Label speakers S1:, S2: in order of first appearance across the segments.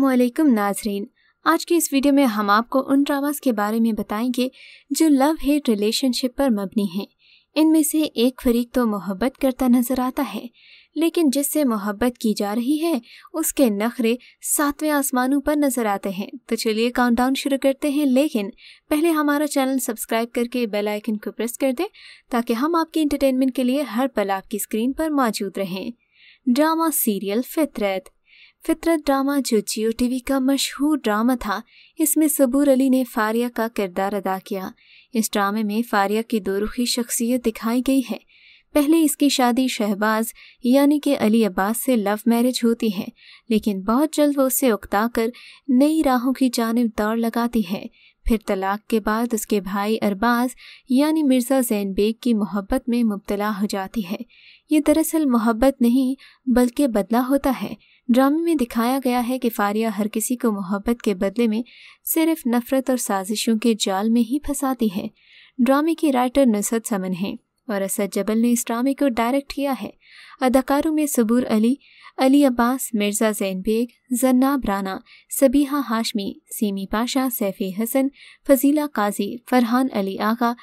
S1: वालेकुम नाजरीन आज के इस वीडियो में हम आपको उन ड्रामास के बारे में बताएंगे जो लव हेट रिलेशनशिप पर मबनी हैं इनमें से एक फरीक तो मोहब्बत करता नज़र आता है लेकिन जिससे मोहब्बत की जा रही है उसके नखरे सातवें आसमानों पर नज़र आते हैं तो चलिए काउंटडाउन शुरू करते हैं लेकिन पहले हमारा चैनल सब्सक्राइब करके बेल आइकन को प्रेस कर दें ताकि हम आपके इंटरटेनमेंट के लिए हर पल आपकी स्क्रीन पर मौजूद रहें ड्रामा सीरियल फितरत फितरत ड्रामा जो जियो टीवी का मशहूर ड्रामा था इसमें सबूर अली ने फारिया का किरदार अदा किया इस ड्रामे में फारिया की दोरुखी शख्सियत दिखाई गई है पहले इसकी शादी शहबाज यानी कि अली अब्बास से लव मैरिज होती है लेकिन बहुत जल्द वो उसे उकता कर नई राहों की जानब दौड़ लगाती है फिर तलाक के बाद उसके भाई अरबाज यानी मिर्ज़ा जैन बेग की मोहब्बत में मुबतला हो जाती है ये दरअसल मोहब्बत नहीं बल्कि बदला होता है ड्रामे में दिखाया गया है कि फारिया हर किसी को मोहब्बत के बदले में सिर्फ नफरत और साजिशों के जाल में ही फंसाती है ड्रामे की राइटर नुसरत समन हैं और असद जबल ने इस ड्रामे को डायरेक्ट किया है अदाकारों में सबूर अली अली अब्बास मिर्ज़ा जैन बेग जन्नाब राना सबीहा हाशमी सीमी पाशा सैफ़ी हसन फजीला काजी फरहान अली आगा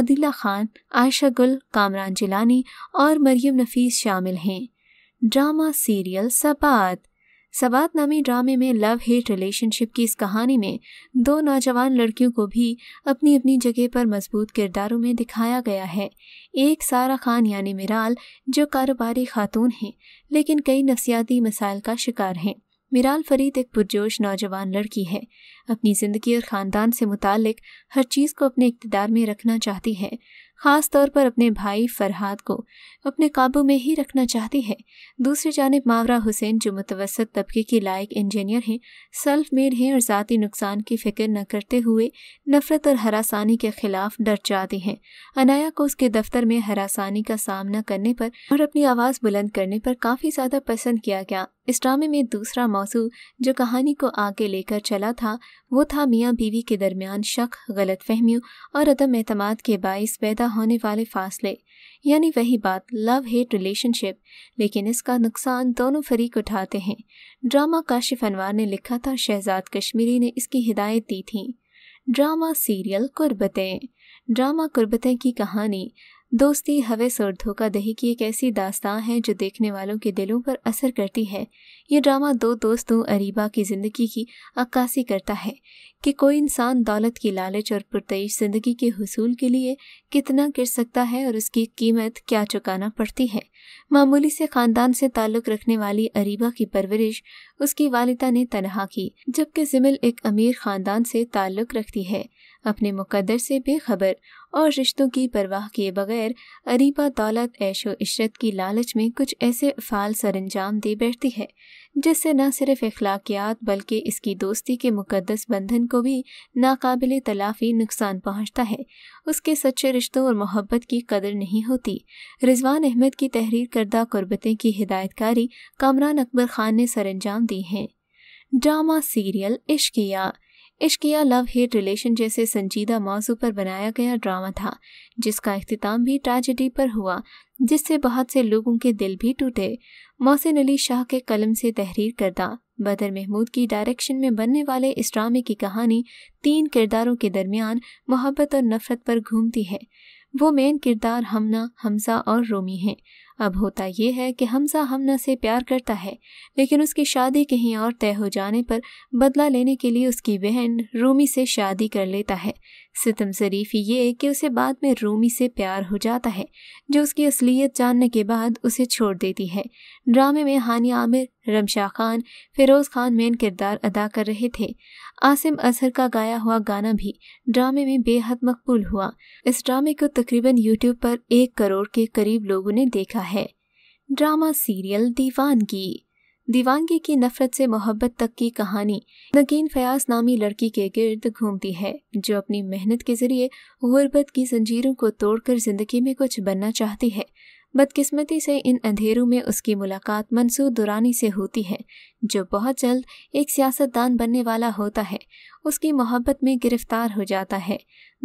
S1: अदिला खान आयशा गुल कामरान जिलानी और मरियम नफीस शामिल हैं ड्रामा सीरियल सपात सबात नामी ड्रामे में लव हेट रिलेशनशिप की इस कहानी में दो नौजवान लड़कियों को भी अपनी अपनी जगह पर मजबूत किरदारों में दिखाया गया है एक सारा खान यानी मिराल जो कारोबारी खातून हैं लेकिन कई नफसियाती मसाइल का शिकार हैं मिराल फरीद एक पुरजोश नौजवान लड़की है अपनी ज़िंदगी और ख़ानदान से मुतक हर चीज़ को अपने इकतदार में रखना चाहती है ख़ास तौर पर अपने भाई फरहाद को अपने काबू में ही रखना चाहती है दूसरी जानब मावरा हुसैन जो मुतवसत तबके के लायक इंजीनियर हैं सेल्फ मेड हैं और ज़ाती नुकसान की फ़िक्र न करते हुए नफ़रत और हरासानी के ख़िलाफ़ डर जाते हैं अनाया को उसके दफ्तर में हरासानी का सामना करने पर और अपनी आवाज़ बुलंद करने पर काफ़ी ज़्यादा पसंद किया गया इस ड्रामे में दूसरा मौसू जो कहानी को आगे लेकर चला था वो था मियाँ बीवी के दरमियान शक गलत फहमियों और अदम एतमाद के बायस पैदा होने वाले फासले यानी वही बात लव हेट रिलेशनशिप लेकिन इसका नुकसान दोनों फरीक उठाते हैं ड्रामा काशिफ अनवार ने लिखा था शहजाद कश्मीरी ने इसकी हिदायत दी थी drama serial Qurbatain drama Qurbatain की कहानी दोस्ती हवेस और दही की एक ऐसी दास्तां है जो देखने वालों के दिलों पर असर करती है ये ड्रामा दो दोस्तों अरीबा की ज़िंदगी की अक्कासी करता है कि कोई इंसान दौलत की लालच और पुरतश ज़िंदगी के हसूल के लिए कितना गिर सकता है और उसकी कीमत क्या चुकाना पड़ती है मामूली से ख़ानदान से ताल्लुक़ रखने वाली अरीबा की परवरिश उसकी वालिदा ने तनहा की जबकि जिमिल एक अमीर ख़ानदान से ताल्लुक़ रखती है अपने मुकदर से बेखबर और रिश्तों की परवाह किए बगैर अरीपा दौलत ऐशो इशरत की लालच में कुछ ऐसे सर सरंजाम दे बैठती है जिससे न सिर्फ अखलाकियात बल्कि इसकी दोस्ती के मुकदस बंधन को भी नाकबिल तलाफ़ी नुकसान पहुँचता है उसके सच्चे रिश्तों और मोहब्बत की कदर नहीं होती रिजवान अहमद की तहरीर करदा गुरबतें की हिदायतकारी कामरान अकबर ख़ान ने सरंजाम दी हैं ड्रामा सीरियल इश्किया इश्क या लव हेट रिलेशन जैसे संजीदा मौजू पर बनाया गया ड्रामा था जिसका अख्तितम भी ट्रेजिडी पर हुआ जिससे बहुत से लोगों के दिल भी टूटे मोहसिन अली शाह के कलम से तहरीर करदा बदर महमूद की डायरेक्शन में बनने वाले इस ड्रामे की कहानी तीन किरदारों के दरमियान मोहब्बत और नफरत पर घूमती है वो मेन किरदार हमना हमजा और रोमी हैं अब होता यह है कि हमजा हमना से प्यार करता है लेकिन उसकी शादी कहीं और तय हो जाने पर बदला लेने के लिए उसकी बहन रूमी से शादी कर लेता है सितम शरीफ ये कि उसे बाद में रूमी से प्यार हो जाता है जो उसकी असलियत जानने के बाद उसे छोड़ देती है ड्रामे में हानिया आमिर रमशा खान फिरोज़ खान मेन किरदार अदा कर रहे थे आसिम अजहर का गाया हुआ गाना भी ड्रामे में बेहद मकबूल हुआ इस ड्रामे को तकरीबन यूट्यूब पर एक करोड़ के करीब लोगों ने देखा है ड्रामा सीरियल दीवानगी दीवानगी की नफरत से मोहब्बत तक की कहानी नगीन फयाज नामी लड़की के गिर्द घूमती है जो अपनी मेहनत के जरिए गुर्बत की जंजीरों को तोड़कर जिंदगी में कुछ बनना चाहती है बदकिस्मती से इन अंधेरों में उसकी मुलाकात मंसूर दुरानी से होती है जो बहुत जल्द एक सियासतदान बनने वाला होता है उसकी मोहब्बत में गिरफ्तार हो जाता है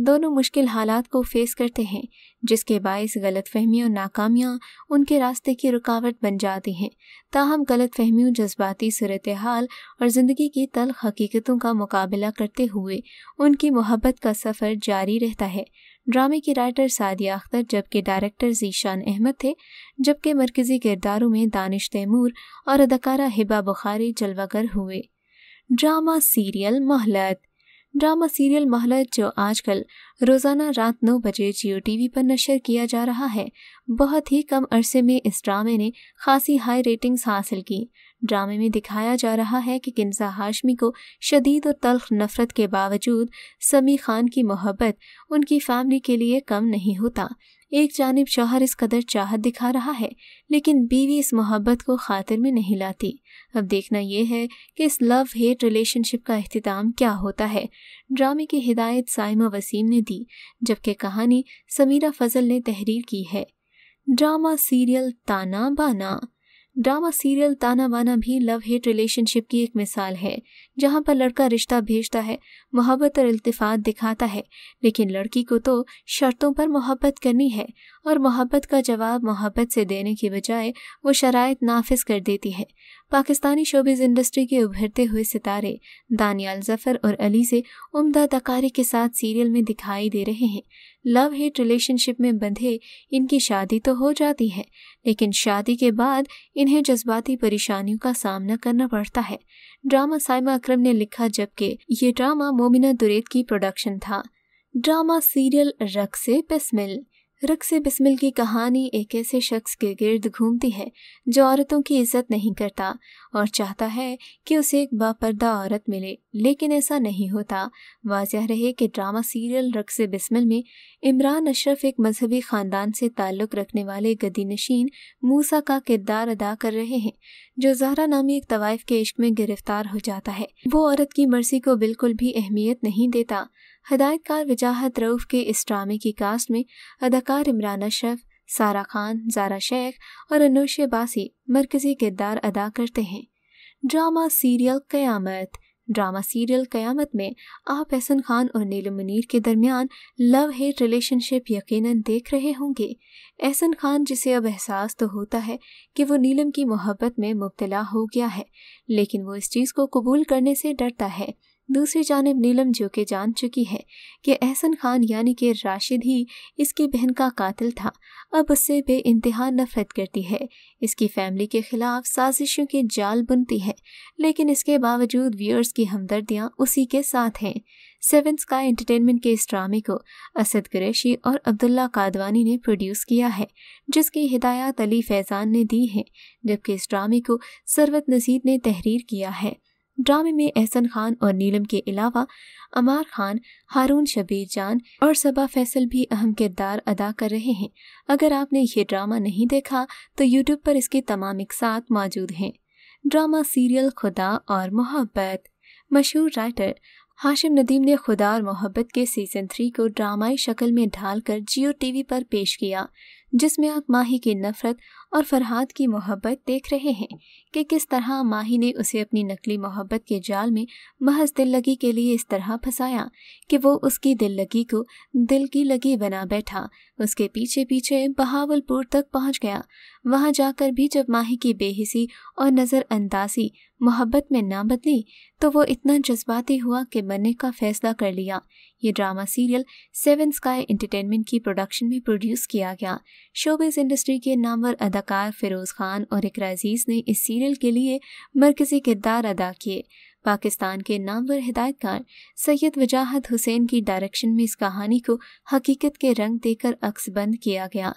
S1: दोनों मुश्किल हालात को फेस करते हैं जिसके बायस गलत फहमियों नाकामियाँ उनके रास्ते की रुकावट बन जाती हैं ताहम गलत फहमियों जज्बाती सूरत हाल और ज़िंदगी की तल हकीकतों का मुकाबला करते हुए उनकी मोहब्बत का सफ़र जारी रहता है ड्रामे की राइटर सादिया अख्तर जबकि डायरेक्टर जीशान अहमद थे जबकि मरकज़ी किरदारों में दानिश तैमूर और अदाकारा हिबा बुखारी जलवागर हुए drama serial Mohlat drama serial Mohlat जो आजकल रोज़ाना रात नौ बजे जियो टीवी पर नशर किया जा रहा है बहुत ही कम अरसे में इस ड्रामे ने खासी हाई रेटिंग्स हासिल की ड्रामे में दिखाया जा रहा है कि किन्जा हाशमी को शदीद और तल्ख नफरत के बावजूद समी खान की मोहब्बत उनकी फैमिली के लिए कम नहीं होता एक जानब शोहर इस कदर चाहत दिखा रहा है लेकिन बीवी इस मोहब्बत को खातिर में नहीं लाती अब देखना यह है कि इस लव हेट रिलेशनशिप का अख्ताम क्या होता है ड्रामे की हिदायत साइमा वसीम ने दी जबकि कहानी समीरा फजल ने तहरीर की है ड्रामा सीरियल ताना बाना ड्रामा सीरियल ताना बाना भी लव हेट रिलेशनशिप की एक मिसाल है जहाँ पर लड़का रिश्ता भेजता है मोहब्बत और अल्तफात दिखाता है लेकिन लड़की को तो शर्तों पर मोहब्बत करनी है और मोहब्बत का जवाब मोहब्बत से देने की बजाय वो शराय नाफिज कर देती है पाकिस्तानी शोबिज इंडस्ट्री के उभरते हुए सितारे दानियाल जफर और अली से उम्दा तकारी के साथ सीरियल में दिखाई दे रहे हैं लव हेट रिलेशनशिप में बंधे इनकी शादी तो हो जाती है लेकिन शादी के बाद इन्हें जज्बाती परेशानियों का सामना करना पड़ता है ड्रामा साइमा अक्रम ने लिखा जबकि ये ड्रामा मोमिना दुरेद की प्रोडक्शन था ड्रामा सीरियल रक्से बिस्मिल रक्स बिस्मिल की कहानी एक ऐसे शख्स के गिर्द घूमती है जो औरतों की इज्जत नहीं करता और चाहता है कि उसे एक बापर्दा औरत मिले लेकिन ऐसा नहीं होता वाजह रहे कि ड्रामा सीरियल रक्स बिस्मिल में इमरान अशरफ एक मजहबी ख़ानदान से ताल्लुक़ रखने वाले नशीन मूसा का किरदार अदा कर रहे हैं जो जहरा नामी एक तवाइफ के इश्क में गिरफ्तार हो जाता है वो औरत की मर्जी को बिल्कुल भी अहमियत नहीं देता हदायतकार वजाहत रऊफ़ के इस ड्रामे की कास्ट में अदाकार इमरान अशरफ सारा खान जारा शेख और अनोश बासी मरकज़ी किरदार अदा करते हैं drama serial Qayamat drama serial Qayamat में आप एहसन खान और नीलम मुनीर के दरमियान लव हेट रिलेशनशिप यकीनन देख रहे होंगे एहसन खान जिसे अब एहसास तो होता है कि वो नीलम की मोहब्बत में मुबतला हो गया है लेकिन वो इस चीज़ को कबूल करने से डरता है दूसरी जानब नीलम जो कि जान चुकी है कि एहसन खान यानी कि राशिद ही इसकी बहन का कातिल था अब उससे बे इंतहा नफरत करती है इसकी फैमिली के ख़िलाफ़ साजिशों के जाल बुनती है लेकिन इसके बावजूद व्यूअर्स की हमदर्दियाँ उसी के साथ हैं सेवन स्काई एंटरटेनमेंट के इस ड्रामे को असद कुरैशी और अब्दुल्ला कादवानी ने प्रोड्यूस किया है जिसकी हिदायत अली फैज़ान ने दी है जबकि इस ड्रामे को सरवत नजीद ने तहरीर किया है ड्रामे में एहसन खान और नीलम के अलावा अमार खान हारून शबीर जान और सबा फैसल भी अहम किरदार अदा कर रहे हैं अगर आपने ये ड्रामा नहीं देखा तो यूट्यूब पर इसके तमाम एक साथ मौजूद हैं ड्रामा सीरियल खुदा और मोहब्बत मशहूर राइटर हाशिम नदीम ने खुदा और मोहब्बत के सीज़न थ्री को ड्रामाई शक्ल में ढालकर जियो टीवी पर पेश किया जिसमें आप माही की नफ़रत और फरहाद की मोहब्बत देख रहे हैं कि किस तरह माही ने उसे अपनी नकली मोहब्बत के जाल में महज दिल लगी के लिए इस तरह फंसाया कि वो उसकी दिल लगी को दिल की लगी बना बैठा उसके पीछे पीछे बहावलपुर तक पहुंच गया वहां जाकर भी जब माही की बेहिसी और नज़रअंदाजी मोहब्बत में ना बदली तो वो इतना जज्बाती हुआ कि मरने का फैसला कर लिया ये drama serial seven sky entertainment की प्रोडक्शन में प्रोड्यूस किया गया शोबिस इंडस्ट्री के नामवर अदा कलाकार फ़िरोज़ खान और इकराजीज अजीज़ ने इस सीरियल के लिए मरकज़ी किरदार अदा किए पाकिस्तान के नामवर हिदायतकार सैयद वजाहत हुसैन की डायरेक्शन में इस कहानी को हकीकत के रंग देकर अक्सबंद किया गया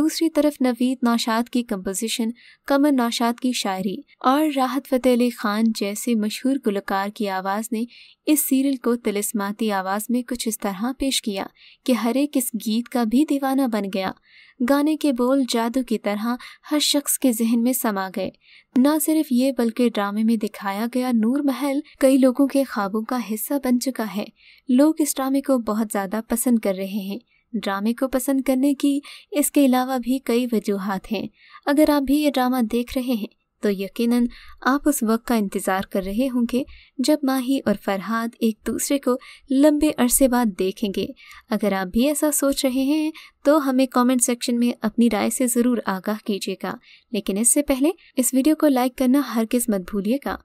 S1: दूसरी तरफ नवीद नौशाद की कंपोजिशन कमर नौशाद की शायरी और राहत फ़तेह अली खान जैसे मशहूर गुलकार की आवाज़ ने इस सीरियल को तिलस्माती आवाज़ में कुछ इस तरह पेश किया कि हर एक इस गीत का भी दीवाना बन गया गाने के बोल जादू की तरह हर शख्स के जहन में समा गए न सिर्फ ये बल्कि ड्रामे में दिखाया गया नूर महल कई लोगों के ख्वाबों का हिस्सा बन चुका है लोग इस ड्रामे को बहुत ज़्यादा पसंद कर रहे हैं ड्रामे को पसंद करने की इसके अलावा भी कई वजूहत हैं अगर आप भी ये ड्रामा देख रहे हैं तो यकीनन आप उस वक्त का इंतज़ार कर रहे होंगे जब माही और फरहाद एक दूसरे को लंबे अरसे बाद देखेंगे अगर आप भी ऐसा सोच रहे हैं तो हमें कमेंट सेक्शन में अपनी राय से ज़रूर आगाह कीजिएगा लेकिन इससे पहले इस वीडियो को लाइक करना हर किस मत भूलिएगा